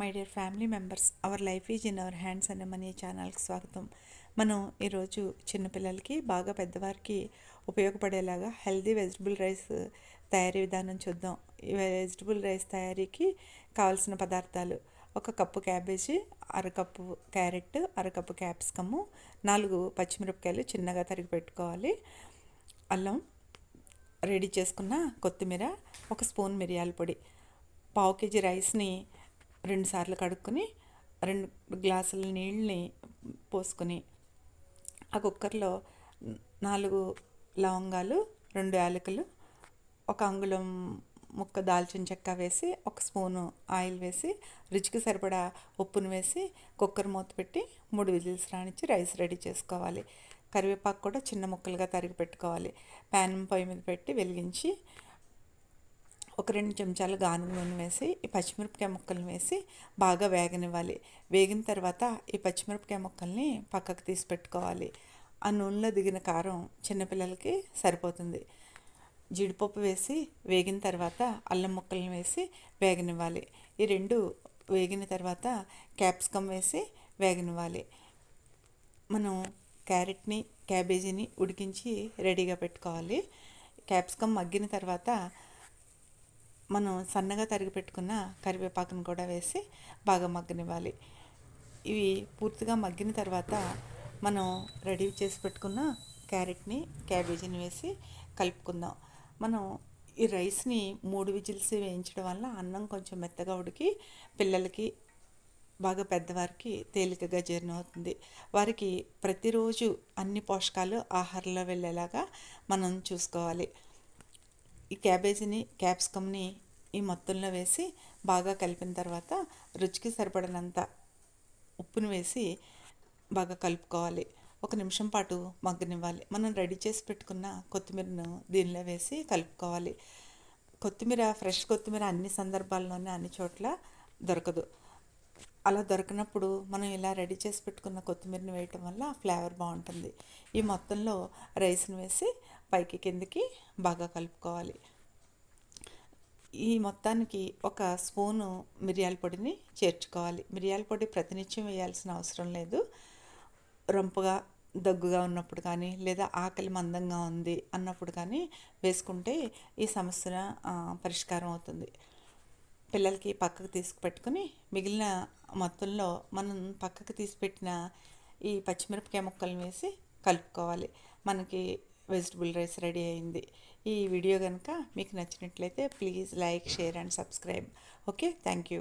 my dear family members our life is in our hands అనే మన ఈ ఛానల్కి స్వాగతం మనం ఈరోజు చిన్నపిల్లలకి బాగా పెద్దవారికి ఉపయోగపడేలాగా హెల్దీ వెజిటబుల్ రైస్ తయారీ విధానం చూద్దాం ఈ వెజిటబుల్ రైస్ తయారీకి కావాల్సిన పదార్థాలు ఒక కప్పు క్యాబేజీ అరకప్పు క్యారెట్ అరకప్పు క్యాప్సికము నాలుగు పచ్చిమిరపకాయలు చిన్నగా తరిగి పెట్టుకోవాలి అల్లం రెడీ చేసుకున్న కొత్తిమీర ఒక స్పూన్ మిరియాల పొడి పావు కేజీ రైస్ని రెండు సార్లు కడుక్కొని రెండు గ్లాసుల నీళ్ళని పోసుకొని ఆ కుక్కర్లో నాలుగు లవంగాలు రెండు యాలకులు ఒక అంగుళం ముక్క దాల్చిన చెక్క వేసి ఒక స్పూను ఆయిల్ వేసి రుచికి సరిపడా ఉప్పును వేసి కుక్కర్ మూత పెట్టి మూడు విజిల్స్ రాణించి రైస్ రెడీ చేసుకోవాలి కరివేపాకు కూడా చిన్న ముక్కలుగా తరిగి పెట్టుకోవాలి ప్యాన్ పొయ్యి మీద పెట్టి వెలిగించి ఒక రెండు చెంచాలు గానుగ నూనె వేసి ఈ పచ్చిమిరపకాయ ముక్కల్ని వేసి బాగా వేగనివ్వాలి వేగిన తర్వాత ఈ పచ్చిమిరపకాయ ముక్కల్ని పక్కకు తీసి పెట్టుకోవాలి ఆ నూనెలో దిగిన కారం చిన్నపిల్లలకి సరిపోతుంది జీడిపప్పు వేసి వేగిన తర్వాత అల్లం ముక్కల్ని వేసి వేగనివ్వాలి ఈ రెండు వేగిన తర్వాత క్యాప్సికమ్ వేసి వేగనివ్వాలి మనం క్యారెట్ని క్యాబేజీని ఉడికించి రెడీగా పెట్టుకోవాలి క్యాప్సికమ్ మగ్గిన తర్వాత మనం సన్నగా తరిగి పెట్టుకున్న కరివేపాకును కూడా వేసి బాగా మగ్గనివ్వాలి ఇవి పూర్తిగా మగ్గిన తర్వాత మనం రెడీ చేసి పెట్టుకున్న క్యారెట్ని క్యాబేజీని వేసి కలుపుకుందాం మనం ఈ రైస్ని మూడు విజిల్స్ వేయించడం వల్ల అన్నం కొంచెం మెత్తగా ఉడికి పిల్లలకి బాగా పెద్దవారికి తేలికగా జీర్ణం అవుతుంది వారికి ప్రతిరోజు అన్ని పోషకాలు ఆహారంలో వెళ్ళేలాగా మనం చూసుకోవాలి ఈ క్యాబేజీని క్యాప్సికమ్ని ఈ మొత్తంలో వేసి బాగా కలిపిన తర్వాత రుచికి సరిపడినంత ఉప్పును వేసి బాగా కలుపుకోవాలి ఒక నిమిషం పాటు మగ్గనివ్వాలి మనం రెడీ చేసి పెట్టుకున్న కొత్తిమీరను దీనిలో వేసి కలుపుకోవాలి కొత్తిమీర ఫ్రెష్ కొత్తిమీర అన్ని సందర్భాల్లోనే అన్ని చోట్ల దొరకదు అలా దొరికినప్పుడు మనం ఇలా రెడీ చేసి పెట్టుకున్న కొత్తిమీరని వేయటం వల్ల ఫ్లేవర్ బాగుంటుంది ఈ మొత్తంలో రైస్ని వేసి పైకి కిందికి బాగా కలుపుకోవాలి ఈ మొత్తానికి ఒక స్పూను మిరియాల పొడిని చేర్చుకోవాలి మిరియాల పొడి ప్రతినిత్యం వేయాల్సిన అవసరం లేదు రొంపుగా దగ్గుగా ఉన్నప్పుడు కానీ లేదా ఆకలి మందంగా ఉంది అన్నప్పుడు కానీ వేసుకుంటే ఈ సమస్య పరిష్కారం అవుతుంది పిల్లలకి పక్కకు తీసుకుపెట్టుకుని మిగిలిన మొత్తంలో మనం పక్కకు తీసిపెట్టిన ఈ పచ్చిమిరపకాయ ముక్కలను వేసి కలుపుకోవాలి మనకి వెజిటబుల్ రైస్ రెడీ అయింది ఈ వీడియో కనుక మీకు నచ్చినట్లయితే please like share and subscribe okay thank you